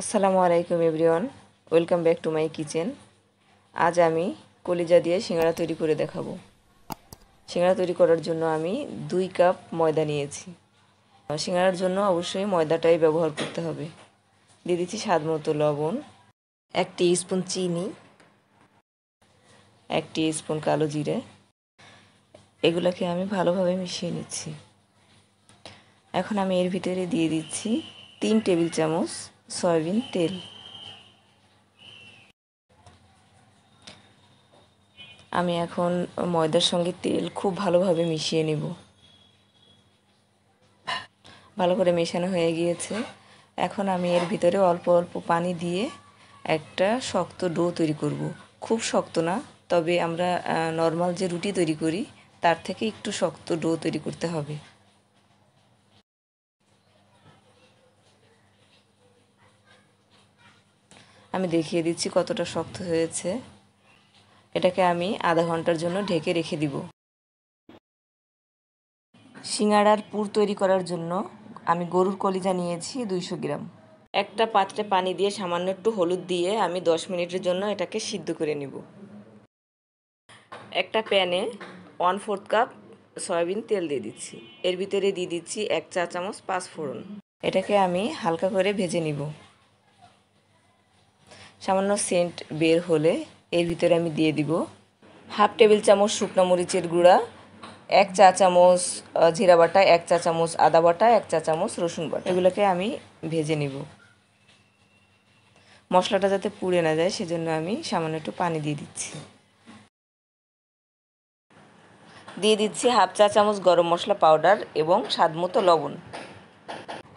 আসসালামু আলাইকুম everyone welcome back to my kitchen আজ আমি কলিজা দিয়ে সিঙ্গাড়া তৈরি করে দেখাবো সিঙ্গাড়া তৈরি করার জন্য আমি দুই কাপ ময়দা নিয়েছি সিঙ্গাড়ার জন্য অবশ্যই ময়দাটাই ব্যবহার করতে হবে দিয়ে দিচ্ছি স্বাদ মতো লবণ এক স্পুন চিনি এক স্পুন কালো জিরে এগুলোকে আমি ভালোভাবে মিশিয়ে নিচ্ছি এখন আমি এর ভিতরে দিয়ে দিচ্ছি তিন টেবিল চামচ সয়াবিন তেল আমি এখন ময়দার সঙ্গে তেল খুব ভালোভাবে মিশিয়ে নেব ভালো করে মেশানো হয়ে গিয়েছে এখন আমি এর ভিতরে অল্প অল্প পানি দিয়ে একটা শক্ত ডো তৈরি করব। খুব শক্ত না তবে আমরা নর্মাল যে রুটি তৈরি করি তার থেকে একটু শক্ত ডো তৈরি করতে হবে আমি দেখিয়ে দিচ্ছি কতটা শক্ত হয়েছে এটাকে আমি আধা ঘন্টার জন্য ঢেকে রেখে দিব সিঙাড়ার পুর তৈরি করার জন্য আমি গরুর কলিজা নিয়েছি দুইশো গ্রাম একটা পাত্রে পানি দিয়ে সামান্য একটু হলুদ দিয়ে আমি দশ মিনিটের জন্য এটাকে সিদ্ধ করে নেব একটা প্যানে ওয়ান ফোর্থ কাপ সয়াবিন তেল দিয়ে দিচ্ছি এর ভিতরে দিয়ে দিচ্ছি এক চা চামচ পাঁচ ফোড়ন এটাকে আমি হালকা করে ভেজে নিব সামান্য সেন্ট বের হলে এর ভিতরে আমি দিয়ে দিব হাফ টেবিল চামচ শুকনো মরিচের গুঁড়া এক চা চামচ জিরা বাটা এক চা চামচ আদা বাটা এক চা চামচ রসুন বাটা এগুলোকে আমি ভেজে নিব মশলাটা যাতে পুড়ে না যায় সেজন্য আমি সামান্য একটু পানি দিয়ে দিচ্ছি দিয়ে দিচ্ছি হাফ চা চামচ গরম মশলা পাউডার এবং স্বাদমতো লবণ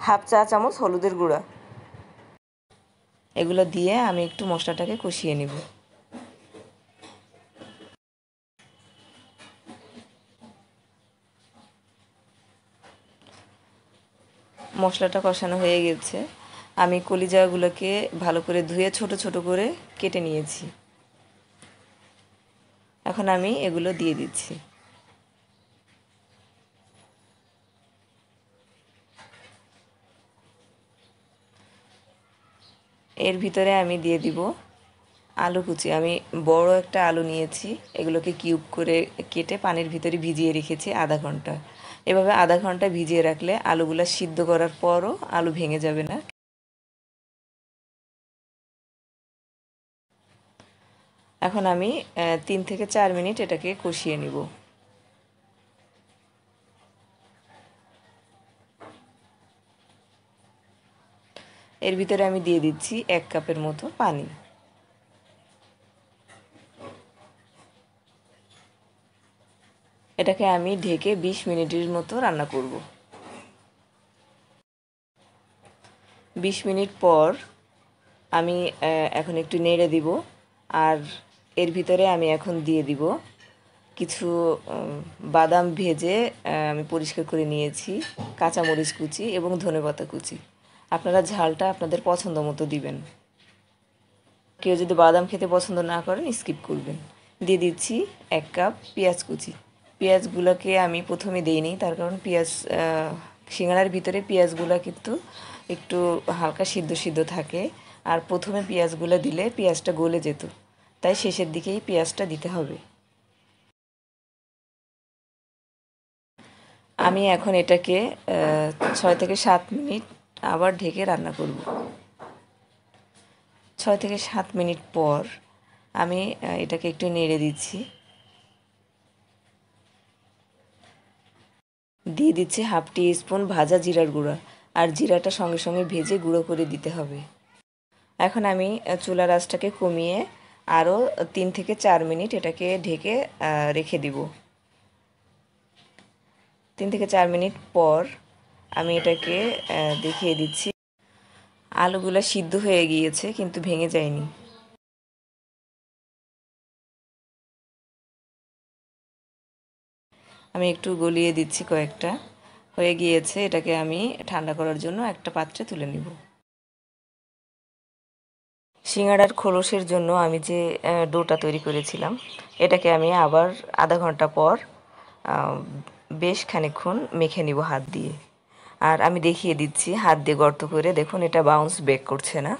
হাফ চা চামচ হলুদের গুঁড়া এগুলো দিয়ে আমি একটু মশলাটাকে কষিয়ে নিব মশলাটা কষানো হয়ে গেছে আমি কলিজাগুলোকে ভালো করে ধুয়ে ছোট ছোট করে কেটে নিয়েছি এখন আমি এগুলো দিয়ে দিচ্ছি এর ভিতরে আমি দিয়ে দিব আলু কুচি আমি বড় একটা আলু নিয়েছি এগুলোকে কিউব করে কেটে পানির ভিতরে ভিজিয়ে রেখেছি আধা ঘন্টা এভাবে আধা ঘন্টা ভিজিয়ে রাখলে আলুগুলো সিদ্ধ করার পরও আলু ভেঙে যাবে না এখন আমি তিন থেকে চার মিনিট এটাকে কষিয়ে নিব এর ভিতরে আমি দিয়ে দিচ্ছি এক কাপের মতো পানি এটাকে আমি ঢেকে ২০ মিনিটের মতো রান্না করব ২০ মিনিট পর আমি এখন একটু নেড়ে দিব আর এর ভিতরে আমি এখন দিয়ে দিব কিছু বাদাম ভেজে আমি পরিষ্কার করে নিয়েছি কাঁচামরিচ কুচি এবং ধনেপাতা কুচি আপনারা ঝালটা আপনাদের পছন্দ মতো দিবেন কেউ যদি বাদাম খেতে পছন্দ না করেন স্কিপ করবেন দিয়ে দিচ্ছি এক কাপ পেঁয়াজ কুচি পেঁয়াজগুলোকে আমি প্রথমে দিইনি তার কারণ পেঁয়াজ সিঙ্গাড়ার ভিতরে পেঁয়াজগুলো কিন্তু একটু হালকা সিদ্ধ সিদ্ধ থাকে আর প্রথমে পেঁয়াজগুলো দিলে পেঁয়াজটা গলে যেত তাই শেষের দিকেই পেঁয়াজটা দিতে হবে আমি এখন এটাকে ছয় থেকে সাত মিনিট আবার ঢেকে রান্না করব ছয় থেকে সাত মিনিট পর আমি এটাকে একটু নেড়ে দিচ্ছি দিয়ে দিচ্ছি হাফ টি স্পুন ভাজা জিরার গুঁড়া আর জিরাটা সঙ্গে সঙ্গে ভেজে গুঁড়ো করে দিতে হবে এখন আমি চুলার আঁচটাকে কমিয়ে আরও তিন থেকে চার মিনিট এটাকে ঢেকে রেখে দিব তিন থেকে চার মিনিট পর আমি এটাকে দেখিয়ে দিচ্ছি আলুগুলো সিদ্ধ হয়ে গিয়েছে কিন্তু ভেঙে যায়নি আমি একটু গলিয়ে দিচ্ছি কয়েকটা হয়ে গিয়েছে এটাকে আমি ঠান্ডা করার জন্য একটা পাত্রে তুলে নিব সিঙ্গাড়ার খোলসের জন্য আমি যে ডোটা তৈরি করেছিলাম এটাকে আমি আবার আধা ঘন্টা পর বেশ খানিক্ষণ মেখে নিব হাত দিয়ে আর আমি দেখিয়ে দিচ্ছি হাত দিয়ে গর্ত করে দেখুন এটা বাউন্স ব্যাক করছে না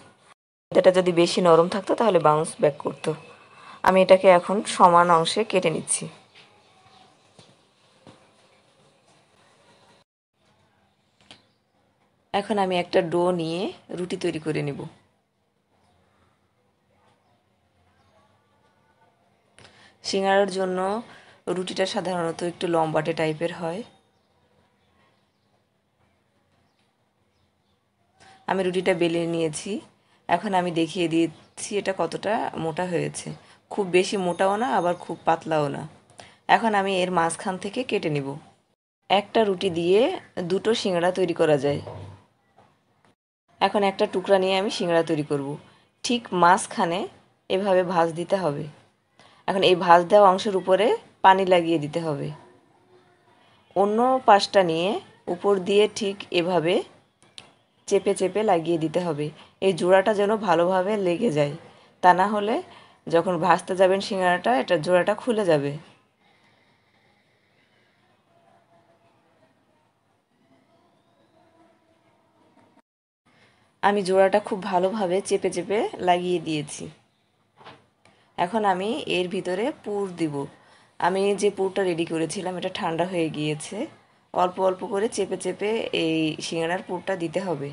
এটা যদি বেশি নরম থাকতো তাহলে বাউন্স ব্যাক করতো আমি এটাকে এখন সমান অংশে কেটে নিচ্ছি এখন আমি একটা ডো নিয়ে রুটি তৈরি করে নেব সিঙ্গারার জন্য রুটিটা সাধারণত একটু লম্বাটে টাইপের হয় আমি রুটিটা বেলে নিয়েছি এখন আমি দেখিয়ে দিয়েছি এটা কতটা মোটা হয়েছে খুব বেশি মোটাও না আবার খুব পাতলাও না এখন আমি এর মাঝখান থেকে কেটে নিব একটা রুটি দিয়ে দুটো সিঙ্গড়া তৈরি করা যায় এখন একটা টুকরা নিয়ে আমি সিঙ্গড়া তৈরি করব। ঠিক মাঝখানে এভাবে ভাজ দিতে হবে এখন এই ভাজ দেওয়া অংশের উপরে পানি লাগিয়ে দিতে হবে অন্য পাশটা নিয়ে উপর দিয়ে ঠিক এভাবে চেপে চেপে লাগিয়ে দিতে হবে এই জোড়াটা যেন ভালোভাবে লেগে যায় তা না হলে যখন ভাজতে যাবেন সিঙ্গারাটা এটা জোড়াটা খুলে যাবে আমি জোড়াটা খুব ভালোভাবে চেপে চেপে লাগিয়ে দিয়েছি এখন আমি এর ভিতরে পুর দিব আমি যে পুরটা রেডি করেছিলাম এটা ঠান্ডা হয়ে গিয়েছে অল্প অল্প করে চেপে চেপে এই সিঙ্গাড়ার পুরটা দিতে হবে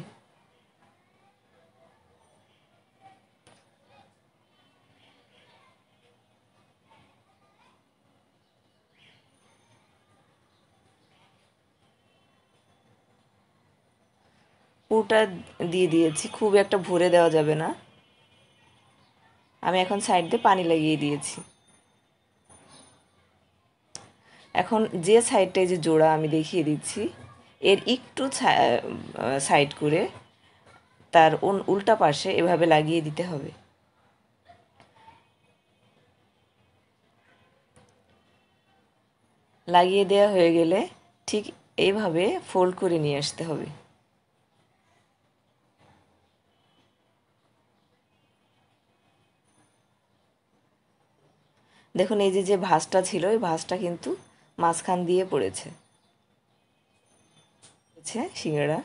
পুরটা দিয়ে দিয়েছি খুব একটা ভরে দেওয়া যাবে না আমি এখন সাইড দিয়ে পানি লাগিয়ে দিয়েছি এখন যে সাইডটায় যে জোড়া আমি দেখিয়ে দিচ্ছি এর একটু সাইড করে তার উল্টা পাশে এভাবে লাগিয়ে দিতে হবে লাগিয়ে দেওয়া হয়ে গেলে ঠিক এইভাবে ফোল্ড করে নিয়ে আসতে হবে দেখুন এই যে যে ভাঁজটা ছিল এই ভাঁজটা কিন্তু মাঝখান দিয়ে পড়েছে সিঙ্গারা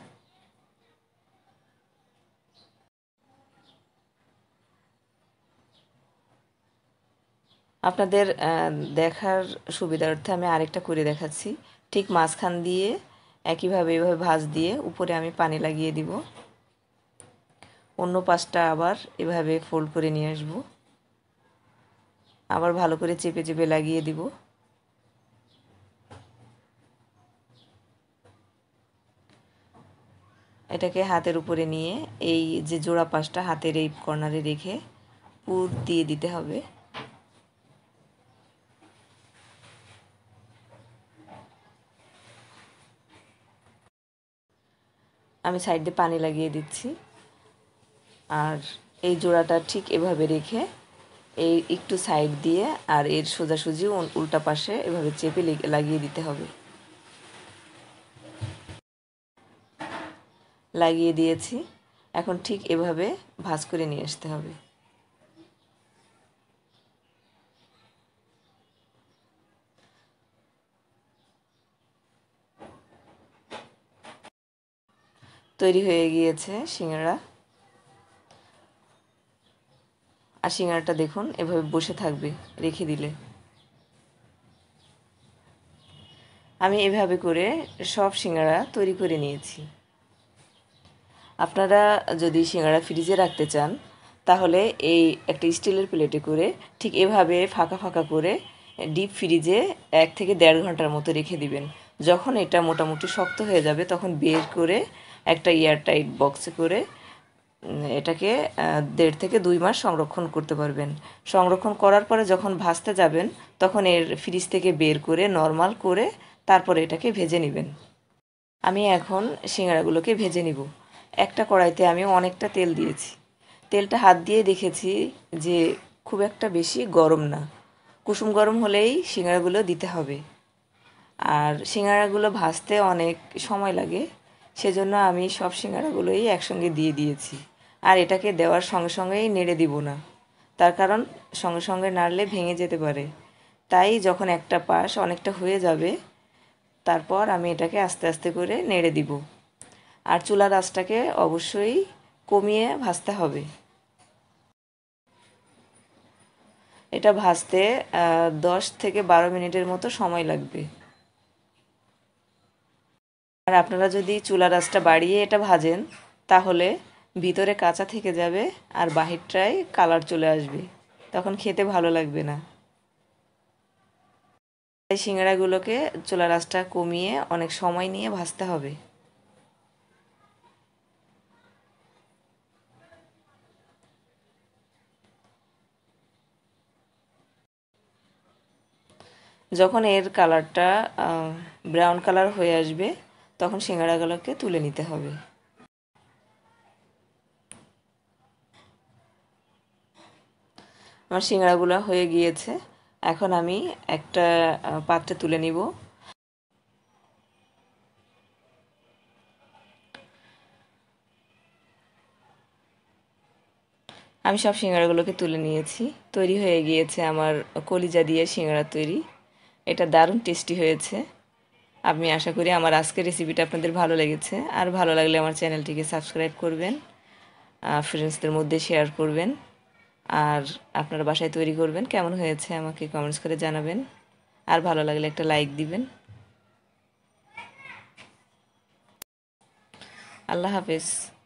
আপনাদের দেখার সুবিধার্থে আমি আরেকটা করে দেখাচ্ছি ঠিক মাঝখান দিয়ে একইভাবে এভাবে ভাঁজ দিয়ে উপরে আমি পানি লাগিয়ে দিব অন্য পাশটা আবার এভাবে ফোল্ড করে নিয়ে আসব আবার ভালো করে চেপে চেপে লাগিয়ে দিব এটাকে হাতের উপরে নিয়ে এই যে জোড়া পাশটা হাতের এই কর্নারে রেখে পুর দিয়ে দিতে হবে আমি সাইড দিয়ে পানি লাগিয়ে দিচ্ছি আর এই জোড়াটা ঠিক এভাবে রেখে এই একটু সাইড দিয়ে আর এর সোজাসুজি উল্টা পাশে এভাবে চেপে লাগিয়ে দিতে হবে লাগিয়ে দিয়েছি এখন ঠিক এভাবে ভাজ করে নিয়ে আসতে হবে তৈরি হয়ে গিয়েছে সিঙ্গারা আর সিঙ্গারাটা দেখুন এভাবে বসে থাকবে রেখে দিলে আমি এভাবে করে সব সিঙ্গারা তৈরি করে নিয়েছি আপনারা যদি সিঙ্গারা ফ্রিজে রাখতে চান তাহলে এই একটা স্টিলের প্লেটে করে ঠিক এভাবে ফাঁকা ফাঁকা করে ডিপ ফ্রিজে এক থেকে দেড় ঘন্টার মতো রেখে দিবেন যখন এটা মোটামুটি শক্ত হয়ে যাবে তখন বের করে একটা এয়ারটাইট বক্সে করে এটাকে দেড় থেকে দুই মাস সংরক্ষণ করতে পারবেন সংরক্ষণ করার পরে যখন ভাজতে যাবেন তখন এর ফ্রিজ থেকে বের করে নর্মাল করে তারপরে এটাকে ভেজে নেবেন আমি এখন সিঙ্গাড়াগুলোকে ভেজে নিব একটা কড়াইতে আমি অনেকটা তেল দিয়েছি তেলটা হাত দিয়ে দেখেছি যে খুব একটা বেশি গরম না কুসুম গরম হলেই সিঙ্গারাগুলো দিতে হবে আর সিঙ্গারাগুলো ভাজতে অনেক সময় লাগে সেজন্য আমি সব সিঙ্গারাগুলোই একসঙ্গে দিয়ে দিয়েছি আর এটাকে দেওয়ার সঙ্গে সঙ্গেই নেড়ে দিব না তার কারণ সঙ্গে সঙ্গে নাড়লে ভেঙে যেতে পারে তাই যখন একটা পাশ অনেকটা হয়ে যাবে তারপর আমি এটাকে আস্তে আস্তে করে নেড়ে দিব আর চুলার আঁচটাকে অবশ্যই কমিয়ে ভাজতে হবে এটা ভাজতে দশ থেকে বারো মিনিটের মতো সময় লাগবে আর আপনারা যদি চুলার আঁচটা বাড়িয়ে এটা ভাজেন তাহলে ভিতরে কাঁচা থেকে যাবে আর বাহিরটায় কালার চলে আসবে তখন খেতে ভালো লাগবে না তাই সিঙ্গাড়াগুলোকে চুলার আঁচটা কমিয়ে অনেক সময় নিয়ে ভাজতে হবে যখন এর কালারটা ব্রাউন কালার হয়ে আসবে তখন সিঙ্গাড়াগুলোকে তুলে নিতে হবে আমার সিঙ্গাড়াগুলো হয়ে গিয়েছে এখন আমি একটা পাত্রে তুলে নিব আমি সব সিঙ্গাড়াগুলোকে তুলে নিয়েছি তৈরি হয়ে গিয়েছে আমার কলিজা দিয়ে সিঙ্গাড়া তৈরি এটা দারুণ টেস্টি হয়েছে আমি আশা করি আমার আজকের রেসিপিটা আপনাদের ভালো লেগেছে আর ভালো লাগলে আমার চ্যানেলটিকে সাবস্ক্রাইব করবেন ফ্রেন্ডসদের মধ্যে শেয়ার করবেন আর আপনার বাসায় তৈরি করবেন কেমন হয়েছে আমাকে কমেন্টস করে জানাবেন আর ভালো লাগলে একটা লাইক দিবেন আল্লাহ হাফেজ